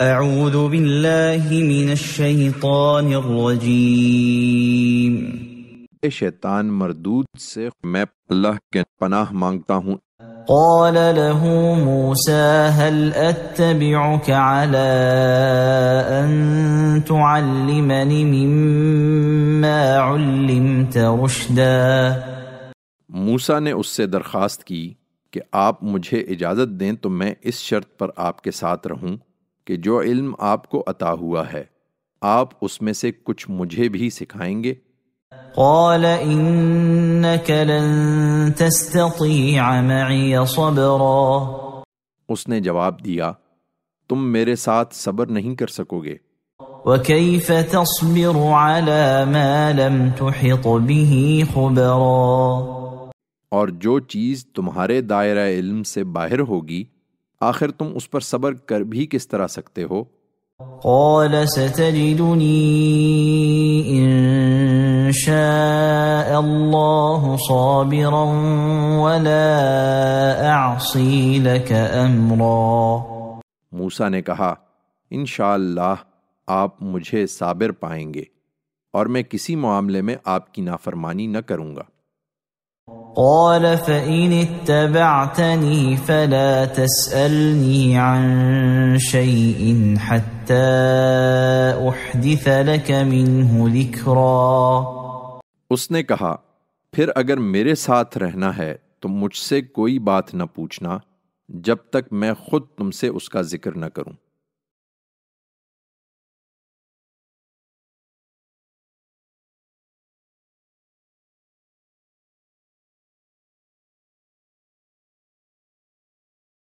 أعوذ بالله من اے شیطان مردود سے میں اللہ کے پناہ مانگتا ہوں قال له موسى هل اتبعك على ان تعلمني مما علمت رشدا موسا نے اس سے درخواست کی کہ آپ مجھے اجازت دیں تو میں اس شرط پر آپ کے ساتھ رہوں کہ جو علم آپ کو عطا ہوا ہے آپ اس میں سے کچھ مجھے بھی سکھائیں گے قال انك لن تستطیع معی صبرا اس نے جواب دیا تم میرے ساتھ صبر نہیں کر سکو گے وكيف تصبر على ما لم تحط به خبرا اور جو چیز تمہارے دائرہ علم سے باہر ہوگی آخر تم اس پر صبر کر بھی کس طرح سکتے ہو قال صابرا ولا امرا موسیٰ نے کہا انشاءاللہ آپ مجھے صابر پائیں گے اور میں کسی معاملے میں آپ کی نافرمانی نہ کروں گا قال فإن اتبعتني فلا تسألني عن شيء حتى أحدث لك منه ذكرا اس نے کہا پھر اگر میرے ساتھ رہنا ہے تو مجھ سے کوئی بات نہ پوچھنا جب تک میں خود تم سے اس کا ذکر نہ کروں